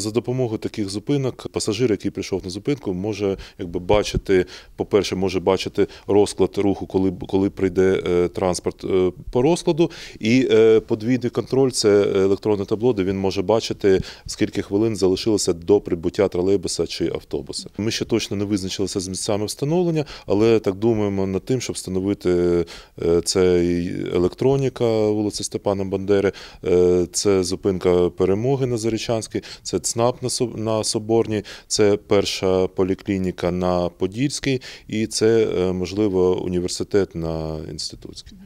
За допомогою таких зупинок пасажир, який прийшов на зупинку, може якби бачити, по-перше, може бачити розклад руху, коли коли прийде е, транспорт е, по розкладу. І е, подвійний контроль це електронне табло, де він може бачити, скільки хвилин залишилося до прибуття тролейбуса чи автобуса. Ми ще точно не визначилися з місцями встановлення, але так думаємо над тим, щоб встановити це електроніка вулиці Степана Бандери, це зупинка перемоги на Зарічанській. це ЦНАП на Соборній, це перша поліклініка на Подільській, і це е, можливо університет на інститутській.